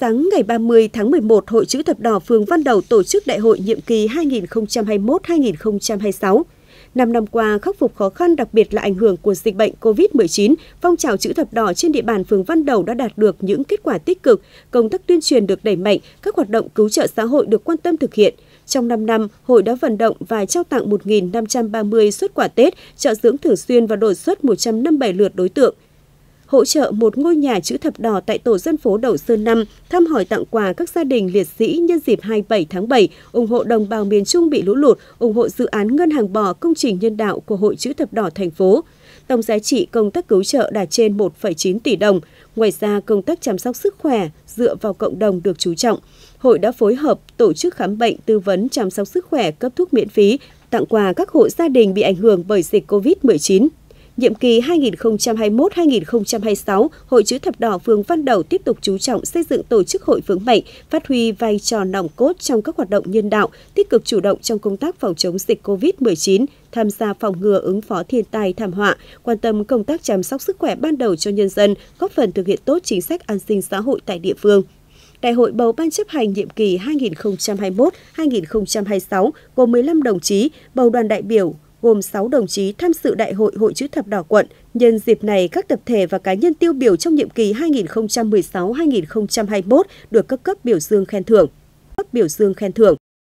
Sáng ngày 30 tháng 11, Hội chữ thập đỏ phường Văn Đầu tổ chức đại hội nhiệm kỳ 2021-2026. Năm năm qua, khắc phục khó khăn đặc biệt là ảnh hưởng của dịch bệnh COVID-19, phong trào chữ thập đỏ trên địa bàn phường Văn Đầu đã đạt được những kết quả tích cực, công tác tuyên truyền được đẩy mạnh, các hoạt động cứu trợ xã hội được quan tâm thực hiện. Trong 5 năm, hội đã vận động và trao tặng 1.530 xuất quà Tết, trợ dưỡng thường xuyên và đột xuất 157 lượt đối tượng hỗ trợ một ngôi nhà chữ thập đỏ tại tổ dân phố Đậu Sơn 5 thăm hỏi tặng quà các gia đình liệt sĩ nhân dịp 27 tháng 7, ủng hộ đồng bào miền Trung bị lũ lụt, ủng hộ dự án ngân hàng bò công trình nhân đạo của Hội chữ thập đỏ thành phố. Tổng giá trị công tác cứu trợ đạt trên 1,9 tỷ đồng. Ngoài ra, công tác chăm sóc sức khỏe dựa vào cộng đồng được chú trọng. Hội đã phối hợp tổ chức khám bệnh, tư vấn chăm sóc sức khỏe, cấp thuốc miễn phí, tặng quà các hộ gia đình bị ảnh hưởng bởi dịch COVID-19 nhiệm kỳ 2021-2026, Hội chữ thập đỏ phường Văn Đầu tiếp tục chú trọng xây dựng tổ chức hội vững mạnh, phát huy vai trò nòng cốt trong các hoạt động nhân đạo, tích cực chủ động trong công tác phòng chống dịch COVID-19, tham gia phòng ngừa ứng phó thiên tai thảm họa, quan tâm công tác chăm sóc sức khỏe ban đầu cho nhân dân, góp phần thực hiện tốt chính sách an sinh xã hội tại địa phương. Đại hội bầu ban chấp hành nhiệm kỳ 2021-2026 gồm 15 đồng chí, bầu đoàn đại biểu gồm 6 đồng chí tham dự Đại hội Hội chữ thập đỏ quận. Nhân dịp này, các tập thể và cá nhân tiêu biểu trong nhiệm kỳ 2016-2021 được các cấp biểu dương khen thưởng. Các biểu dương khen thưởng.